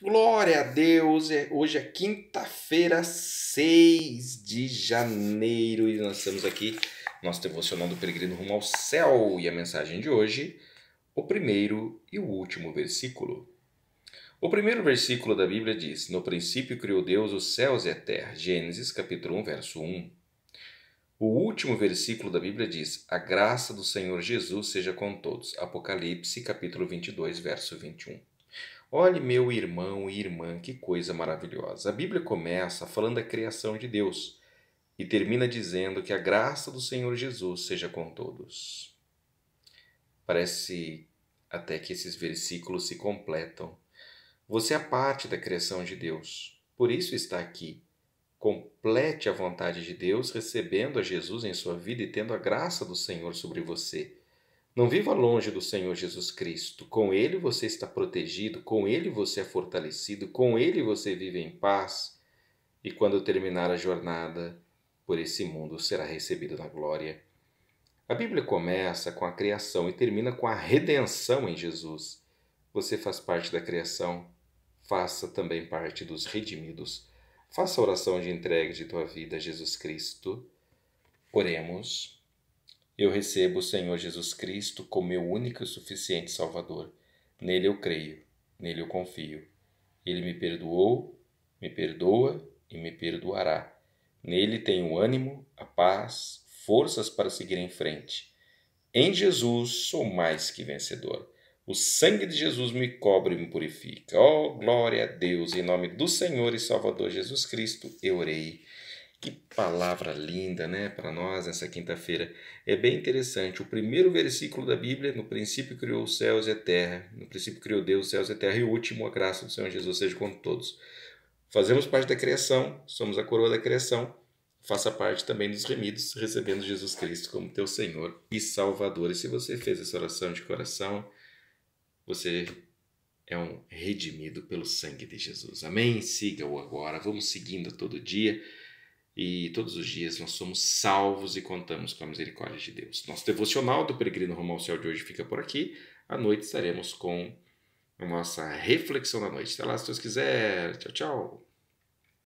Glória a Deus! É, hoje é quinta-feira, 6 de janeiro, e nós estamos aqui, nosso devocional do peregrino rumo ao céu. E a mensagem de hoje, o primeiro e o último versículo. O primeiro versículo da Bíblia diz: No princípio criou Deus os céus e a terra. Gênesis capítulo 1, verso 1. O último versículo da Bíblia diz: A graça do Senhor Jesus seja com todos. Apocalipse capítulo 22, verso 21. Olhe, meu irmão e irmã, que coisa maravilhosa. A Bíblia começa falando da criação de Deus e termina dizendo que a graça do Senhor Jesus seja com todos. Parece até que esses versículos se completam. Você é parte da criação de Deus, por isso está aqui. Complete a vontade de Deus recebendo a Jesus em sua vida e tendo a graça do Senhor sobre você. Não viva longe do Senhor Jesus Cristo. Com Ele você está protegido, com Ele você é fortalecido, com Ele você vive em paz. E quando terminar a jornada por esse mundo, será recebido na glória. A Bíblia começa com a criação e termina com a redenção em Jesus. Você faz parte da criação, faça também parte dos redimidos. Faça a oração de entrega de tua vida a Jesus Cristo. Oremos. Eu recebo o Senhor Jesus Cristo como meu único e suficiente Salvador. Nele eu creio, nele eu confio. Ele me perdoou, me perdoa e me perdoará. Nele tenho ânimo, a paz, forças para seguir em frente. Em Jesus sou mais que vencedor. O sangue de Jesus me cobre e me purifica. Oh, glória a Deus! Em nome do Senhor e Salvador Jesus Cristo, eu orei. Que palavra linda, né, para nós nessa quinta-feira. É bem interessante. O primeiro versículo da Bíblia, no princípio criou os céus e a terra. No princípio criou Deus os céus e a terra. E o último, a graça do Senhor Jesus seja com todos. Fazemos parte da criação, somos a coroa da criação. Faça parte também dos remidos, recebendo Jesus Cristo como teu Senhor e Salvador. E se você fez essa oração de coração, você é um redimido pelo sangue de Jesus. Amém? Siga-o agora. Vamos seguindo todo dia e todos os dias nós somos salvos e contamos com a misericórdia de Deus. Nosso devocional do Peregrino Rumo ao Céu de hoje fica por aqui. À noite estaremos com a nossa reflexão da noite. Até lá, se Deus quiser. Tchau, tchau.